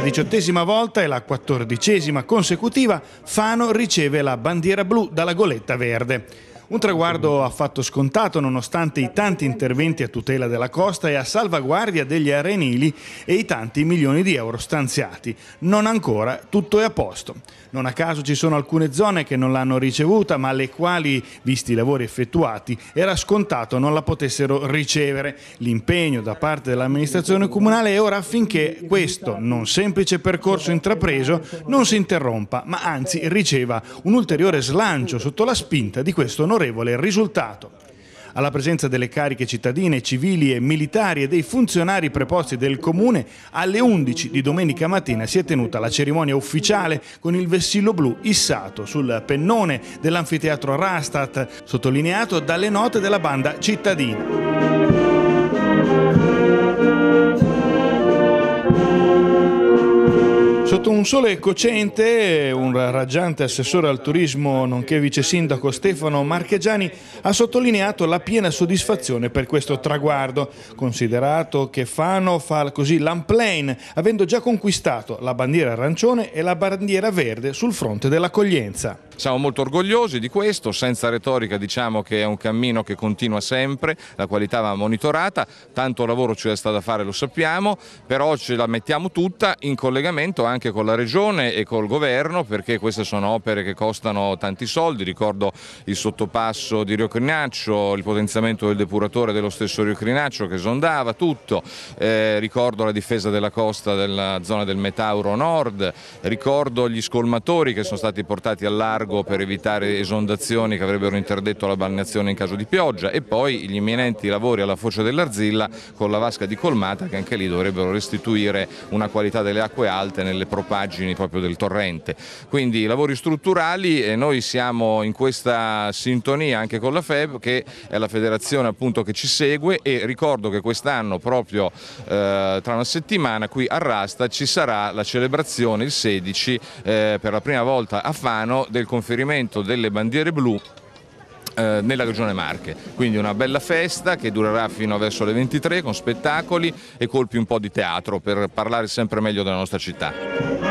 la diciottesima volta e la quattordicesima consecutiva, Fano riceve la bandiera blu dalla goletta verde. Un traguardo affatto scontato nonostante i tanti interventi a tutela della costa e a salvaguardia degli arenili e i tanti milioni di euro stanziati. Non ancora tutto è a posto. Non a caso ci sono alcune zone che non l'hanno ricevuta ma le quali, visti i lavori effettuati, era scontato non la potessero ricevere. L'impegno da parte dell'amministrazione comunale è ora affinché questo non semplice percorso intrapreso non si interrompa ma anzi riceva un ulteriore slancio sotto la spinta di questo normale favorevole risultato. Alla presenza delle cariche cittadine, civili e militari e dei funzionari preposti del comune, alle 11 di domenica mattina si è tenuta la cerimonia ufficiale con il vessillo blu issato sul pennone dell'anfiteatro Rastat, sottolineato dalle note della banda cittadina. Sotto un sole cocente, un raggiante assessore al turismo, nonché vice sindaco Stefano Marchegiani, ha sottolineato la piena soddisfazione per questo traguardo, considerato che Fano fa così l'unplane, avendo già conquistato la bandiera arancione e la bandiera verde sul fronte dell'accoglienza. Siamo molto orgogliosi di questo, senza retorica diciamo che è un cammino che continua sempre, la qualità va monitorata, tanto lavoro ci resta da fare lo sappiamo, però ce la mettiamo tutta in collegamento anche con la Regione e col Governo perché queste sono opere che costano tanti soldi, ricordo il sottopasso di Rio Crinaccio, il potenziamento del depuratore dello stesso Rio Crinaccio che sondava tutto, eh, ricordo la difesa della costa della zona del Metauro Nord, ricordo gli scolmatori che sono stati portati al largo largo per evitare esondazioni che avrebbero interdetto la balneazione in caso di pioggia e poi gli imminenti lavori alla foce dell'Arzilla con la vasca di colmata che anche lì dovrebbero restituire una qualità delle acque alte nelle propaggini proprio del torrente. Quindi lavori strutturali e noi siamo in questa sintonia anche con la FEB che è la federazione appunto che ci segue e ricordo che quest'anno proprio eh, tra una settimana qui a Rasta ci sarà la celebrazione il 16 eh, per la prima volta a Fano del Consiglio conferimento delle bandiere blu eh, nella regione Marche. Quindi una bella festa che durerà fino verso le 23 con spettacoli e colpi un po' di teatro per parlare sempre meglio della nostra città.